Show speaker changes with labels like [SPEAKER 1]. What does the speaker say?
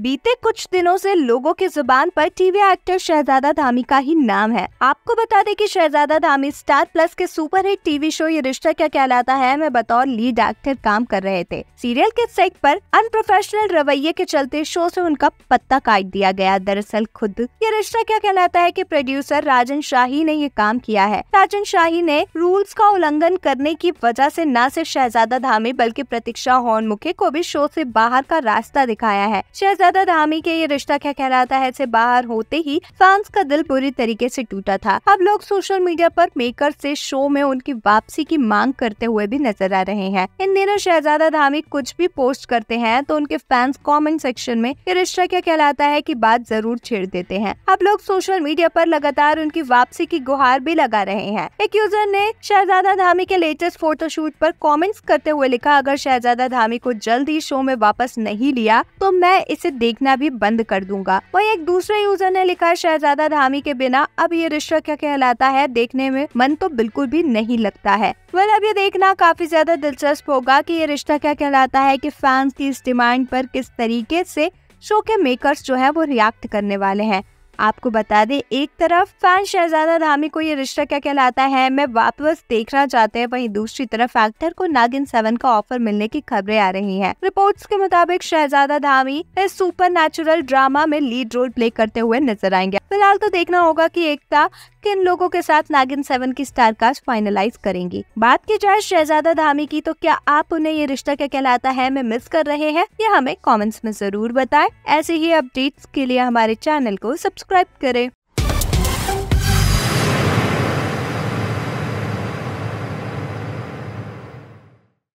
[SPEAKER 1] बीते कुछ दिनों से लोगों के जुबान पर टीवी एक्टर शहजादा धामी का ही नाम है आपको बता दें कि शहजादा धामी स्टार प्लस के superhit TV show Yeh Rishta क्या कहलाता है मैं बतौर लीड एक्टर काम कर रहे थे सीरियल के सेट पर अनप्रोफेशनल रवैये के चलते शो से उनका पत्ता काट दिया गया दरअसल खुद ये रिश्ता क्या कहलाता है की प्रोड्यूसर राजन शाही ने ये काम किया है राजन शाही ने रूल्स का उल्लंघन करने की वजह ऐसी न सिर्फ शहजादा धामी बल्कि प्रतीक्षा हॉर्न मुखे को भी शो ऐसी बाहर का रास्ता दिखाया है शहजादा ज्यादा धामी के ये रिश्ता क्या कहलाता है से बाहर होते ही फैंस का दिल पूरी तरीके से टूटा था अब लोग सोशल मीडिया पर मेकर से शो में उनकी वापसी की मांग करते हुए भी नजर आ रहे हैं इन दिनों शहजादा धामी कुछ भी पोस्ट करते हैं तो उनके फैंस कमेंट सेक्शन में ये रिश्ता क्या कहलाता है की बात जरूर छेड़ देते हैं अब लोग सोशल मीडिया पर लगातार उनकी वापसी की गुहार भी लगा रहे हैं एक यूजर ने शहजादा धामी के लेटेस्ट फोटोशूट पर कमेंट्स करते हुए लिखा अगर शहजादा धामी को जल्द ही शो में वापस नहीं लिया तो मैं इसे देखना भी बंद कर दूंगा वही एक दूसरे यूजर ने लिखा शहजादा धामी के बिना अब ये रिश्ता क्या कहलाता है देखने में मन तो बिल्कुल भी नहीं लगता है वह अब ये देखना काफी ज्यादा दिलचस्प होगा कि ये रिश्ता क्या कहलाता है कि फैंस की इस डिमांड पर किस तरीके से शो के मेकर्स जो है वो रिएक्ट करने वाले हैं आपको बता दें एक तरफ फैन शहजादा धामी को ये रिश्ता क्या कहलाता है मैं वापस देखना चाहते हैं वहीं दूसरी तरफ एक्टर को नागिन सेवन का ऑफर मिलने की खबरें आ रही हैं रिपोर्ट्स के मुताबिक शहजादा धामी इस सुपर ड्रामा में लीड रोल प्ले करते हुए नजर आएंगे फिलहाल तो देखना होगा की एकता किन लोगों के साथ नागिन सेवन की स्टार कास्ट फाइनलाइज करेंगी बात की जाए शहजादा धामी की तो क्या आप उन्हें ये रिश्ता क्या कहलाता है में मिस कर रहे हैं ये हमें कॉमेंट्स में जरूर बताए ऐसे ही अपडेट्स के लिए हमारे चैनल को सब्सक्राइब सब्सक्राइब करें